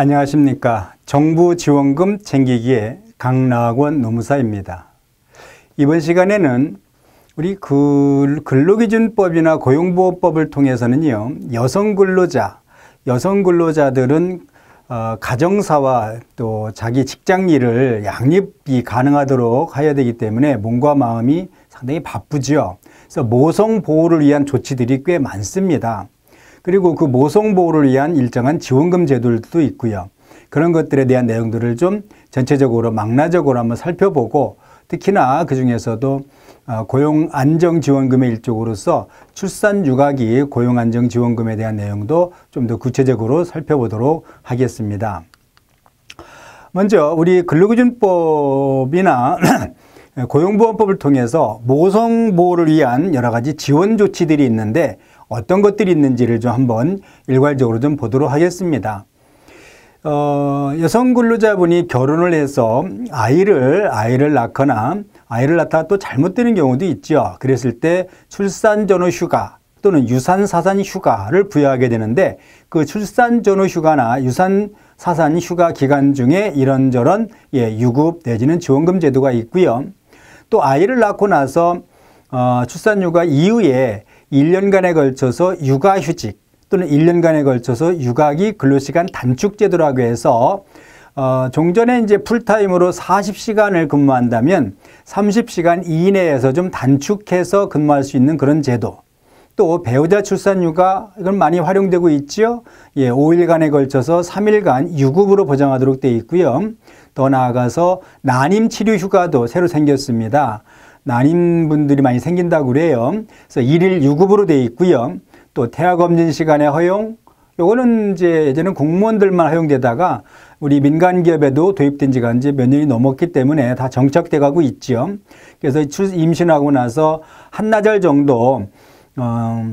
안녕하십니까. 정부 지원금 챙기기의 강락원 노무사입니다. 이번 시간에는 우리 근로기준법이나 고용보험법을 통해서는요, 여성 근로자, 여성 근로자들은 어, 가정사와 또 자기 직장 일을 양립이 가능하도록 해야 되기 때문에 몸과 마음이 상당히 바쁘지 그래서 모성 보호를 위한 조치들이 꽤 많습니다. 그리고 그 모성 보호를 위한 일정한 지원금 제도들도 있고요. 그런 것들에 대한 내용들을 좀 전체적으로 망라적으로 한번 살펴보고 특히나 그 중에서도 어, 고용 안정 지원금의 일종으로서 출산 육아기 고용 안정 지원금에 대한 내용도 좀 더 구체적으로 살펴보도록 하겠습니다. 먼저 우리 근로기준법이나 고용보험법을 통해서 모성보호를 위한 여러 가지 지원 조치들이 있는데 어떤 것들이 있는지를 좀 한번 일괄적으로 좀 보도록 하겠습니다. 어, 여성 근로자분이 결혼을 해서 아이를 아이를 낳거나 아이를 낳다가 또 잘못되는 경우도 있죠. 그랬을 때 출산 전후 휴가 또는 유산 사산 휴가를 부여하게 되는데 그 출산 전후 휴가나 유산 사산 휴가 기간 중에 이런저런 예, 유급 내지는 지원금 제도가 있고요. 또 아이를 낳고 나서 어, 출산휴가 이후에 1년간에 걸쳐서 육아휴직 또는 1년간에 걸쳐서 육아기 근로시간 단축 제도라고 해서 어, 종전에 이제 풀타임으로 40시간을 근무한다면 30시간 이내에서 좀 단축해서 근무할 수 있는 그런 제도 또 배우자 출산 휴가 이건 많이 활용되고 있지요. 예, 5일간에 걸쳐서 3일간 유급으로 보장하도록 돼 있고요. 더 나아가서 난임 치료 휴가도 새로 생겼습니다. 난임분들이 많이 생긴다고 그래요. 그래서 일일 유급으로 돼 있고요. 또 태학 없진 시간에 허용, 요거는 이제 예전에 공무원들만 허용되다가 우리 민간 기업에도 도입된 지가 이제 몇 년이 넘었기 때문에 다 정착돼 가고 있죠 그래서 임신하고 나서 한나절 정도 어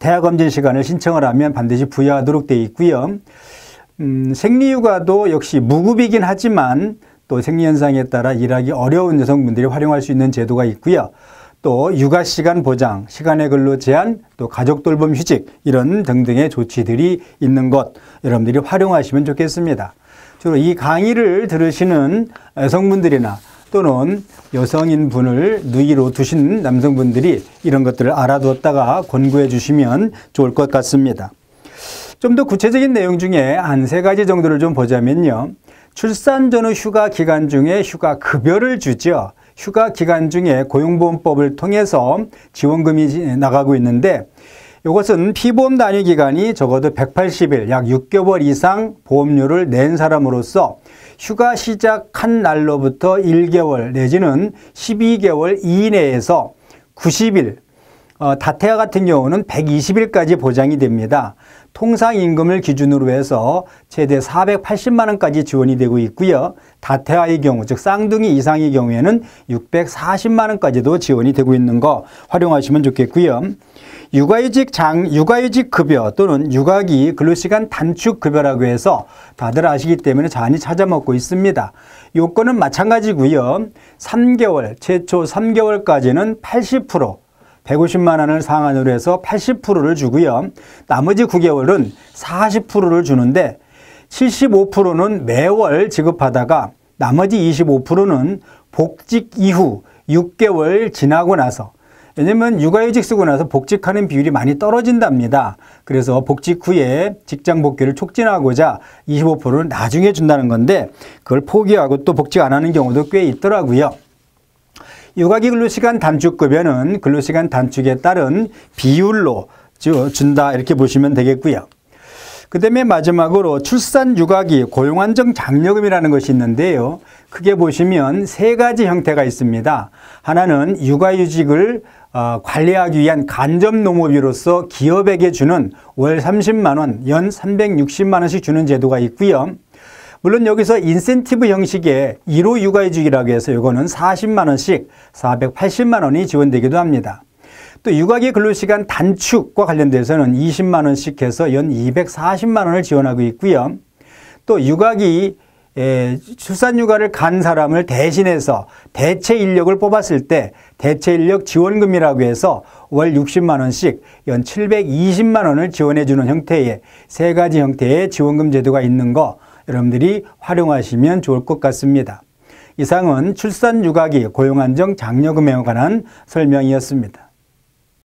태아 검진 시간을 신청을 하면 반드시 부여하도록 돼 있고요. 음, 생리휴가도 역시 무급이긴 하지만 또 생리현상에 따라 일하기 어려운 여성분들이 활용할 수 있는 제도가 있고요. 또 육아 시간 보장, 시간의 근로 제한, 또 가족 돌봄 휴직 이런 등등의 조치들이 있는 것 여러분들이 활용하시면 좋겠습니다. 주로 이 강의를 들으시는 여성분들이나 또는 여성인 분을 누이로 두신 남성분들이 이런 것들을 알아두었다가 권고해 주시면 좋을 것 같습니다. 좀 더 구체적인 내용 중에 한 세 가지 정도를 좀 보자면요. 출산 전후 휴가 기간 중에 휴가 급여를 주죠. 휴가 기간 중에 고용보험법을 통해서 지원금이 나가고 있는데 이것은 피보험 단위 기간이 적어도 180일, 약 6개월 이상 보험료를 낸 사람으로서 휴가 시작한 날로부터 1개월 내지는 12개월 이내에서 90일 어, 다태아 같은 경우는 120일까지 보장이 됩니다. 통상임금을 기준으로 해서 최대 480만 원까지 지원이 되고 있고요. 다태아의 경우 즉 쌍둥이 이상의 경우에는 640만 원까지도 지원이 되고 있는 거 활용하시면 좋겠고요. 육아휴직 장, 육아휴직 급여 또는 육아기 근로시간 단축 급여라고 해서 다들 아시기 때문에 많이 찾아먹고 있습니다. 요건은 마찬가지고요. 3개월, 최초 3개월까지는 80% 150만 원을 상한으로 해서 80%를 주고요. 나머지 9개월은 40%를 주는데 75%는 매월 지급하다가 나머지 25%는 복직 이후 6개월 지나고 나서 왜냐면 육아휴직 쓰고 나서 복직하는 비율이 많이 떨어진답니다. 그래서 복직 후에 직장 복귀를 촉진하고자 25%를 나중에 준다는 건데 그걸 포기하고 또 복직 안 하는 경우도 꽤 있더라고요. 육아기 근로시간 단축급여는 근로시간 단축에 따른 비율로 준다 이렇게 보시면 되겠고요. 그 다음에 마지막으로 출산 육아기 고용안정 장려금이라는 것이 있는데요. 크게 보시면 세 가지 형태가 있습니다. 하나는 육아휴직을 어, 관리하기 위한 간접농업비로서 기업에게 주는 월 30만 원, 연 360만 원씩 주는 제도가 있고요. 물론 여기서 인센티브 형식의 1호 육아휴직이라고 해서 이거는 40만 원씩 480만 원이 지원되기도 합니다. 또 육아기 근로시간 단축과 관련돼서는 20만 원씩 해서 연 240만 원을 지원하고 있고요. 또 육아기 예, 출산육아를간 사람을 대신해서 대체 인력을 뽑았을 때 대체 인력 지원금이라고 해서 월 60만 원씩 연 720만 원을 지원해 주는 형태의 세 가지 형태의 지원금 제도가 있는 거 여러분들이 활용하시면 좋을 것 같습니다. 이상은 출산 육아기 고용 안정 장려금에 관한 설명이었습니다.